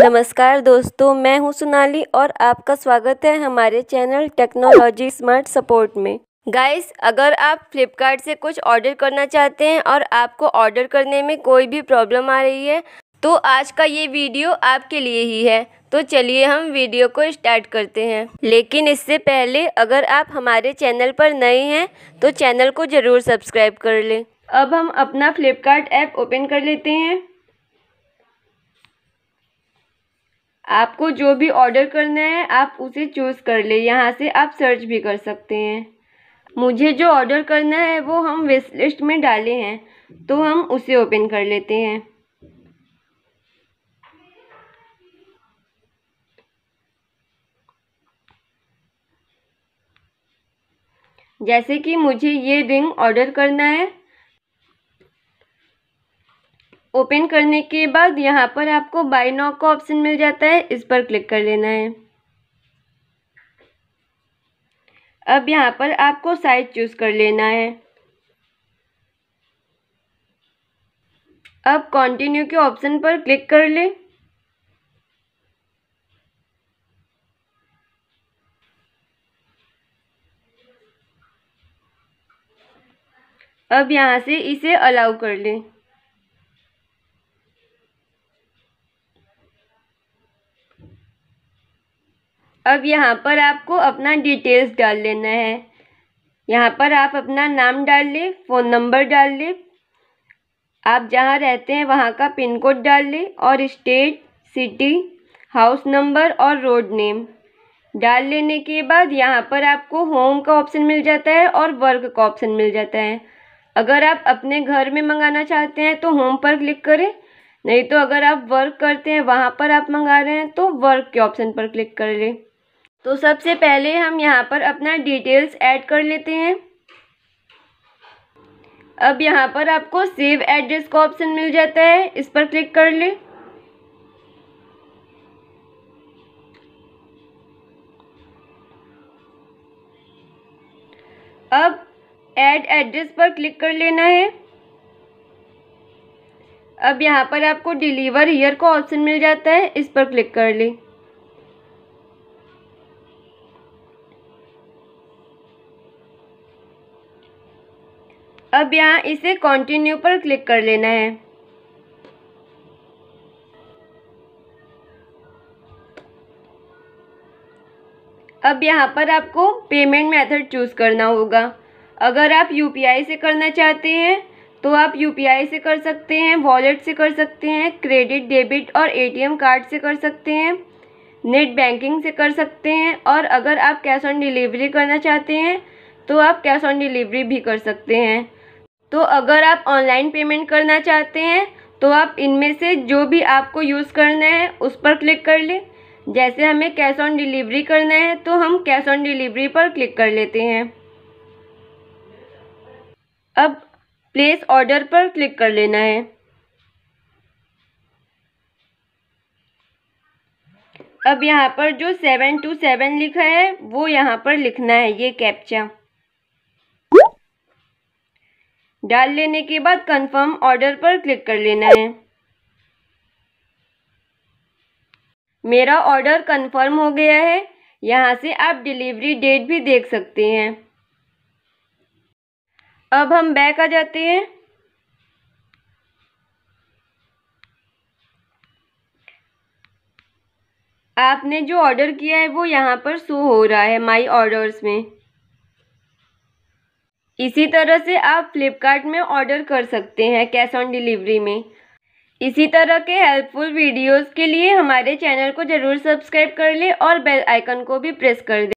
नमस्कार दोस्तों मैं हूं सोनाली और आपका स्वागत है हमारे चैनल टेक्नोलॉजी स्मार्ट सपोर्ट में गाइस अगर आप फ्लिपकार्ट से कुछ ऑर्डर करना चाहते हैं और आपको ऑर्डर करने में कोई भी प्रॉब्लम आ रही है तो आज का ये वीडियो आपके लिए ही है तो चलिए हम वीडियो को स्टार्ट करते हैं लेकिन इससे पहले अगर आप हमारे चैनल पर नए हैं तो चैनल को ज़रूर सब्सक्राइब कर लें अब हम अपना फ्लिपकार्ट ऐप ओपन कर लेते हैं आपको जो भी ऑर्डर करना है आप उसे चूज़ कर ले यहाँ से आप सर्च भी कर सकते हैं मुझे जो ऑर्डर करना है वो हम वेस्ट लिस्ट में डाले हैं तो हम उसे ओपन कर लेते हैं जैसे कि मुझे ये रिंग ऑर्डर करना है ओपन करने के बाद यहाँ पर आपको बाई नाउ का ऑप्शन मिल जाता है इस पर क्लिक कर लेना है अब यहाँ पर आपको साइज चूज़ कर लेना है अब कंटिन्यू के ऑप्शन पर क्लिक कर ले अब यहाँ से इसे अलाउ कर लें अब यहाँ पर आपको अपना डिटेल्स डाल लेना है यहाँ पर आप अपना नाम डाल लें फ़ोन नंबर डाल लें आप जहाँ रहते हैं वहाँ का पिन कोड डाल लें और स्टेट सिटी हाउस नंबर और रोड नेम डाल लेने के बाद यहाँ पर आपको होम का ऑप्शन मिल जाता है और वर्क का ऑप्शन मिल जाता है अगर आप अपने घर में मंगाना चाहते हैं तो होम पर क्लिक करें नहीं तो अगर आप वर्क करते हैं वहाँ पर आप मंगा रहे हैं तो वर्क के ऑप्शन पर क्लिक कर लें तो सबसे पहले हम यहाँ पर अपना डिटेल्स ऐड कर लेते हैं अब यहाँ पर आपको सेव एड्रेस का ऑप्शन मिल जाता है इस पर क्लिक कर ले अब ऐड एड्रेस पर क्लिक कर लेना है अब यहाँ पर आपको डिलीवर हीयर का ऑप्शन मिल जाता है इस पर क्लिक कर लें अब यहाँ इसे कंटिन्यू पर क्लिक कर लेना है अब यहाँ पर आपको पेमेंट मेथड चूज़ करना होगा अगर आप यू से करना चाहते हैं तो आप यू से कर सकते हैं वॉलेट से कर सकते हैं क्रेडिट डेबिट और एटीएम कार्ड से कर सकते हैं नेट बैंकिंग से कर सकते हैं और अगर आप कैश ऑन डिलीवरी करना चाहते हैं तो आप कैश ऑन डिलीवरी भी कर सकते हैं तो अगर आप ऑनलाइन पेमेंट करना चाहते हैं तो आप इनमें से जो भी आपको यूज़ करना है उस पर क्लिक कर लें जैसे हमें कैश ऑन डिलीवरी करना है तो हम कैश ऑन डिलीवरी पर क्लिक कर लेते हैं अब प्लेस ऑर्डर पर क्लिक कर लेना है अब यहाँ पर जो सेवन टू सेवन लिखा है वो यहाँ पर लिखना है ये कैप्चा डाल लेने के बाद कंफर्म ऑर्डर पर क्लिक कर लेना है मेरा ऑर्डर कंफर्म हो गया है यहाँ से आप डिलीवरी डेट भी देख सकते हैं अब हम बैक आ जाते हैं आपने जो ऑर्डर किया है वो यहाँ पर शो हो रहा है माई ऑर्डर्स में इसी तरह से आप फ्लिपकार्ट में ऑर्डर कर सकते हैं कैश ऑन डिलीवरी में इसी तरह के हेल्पफुल वीडियोस के लिए हमारे चैनल को ज़रूर सब्सक्राइब कर लें और बेल आइकन को भी प्रेस कर दें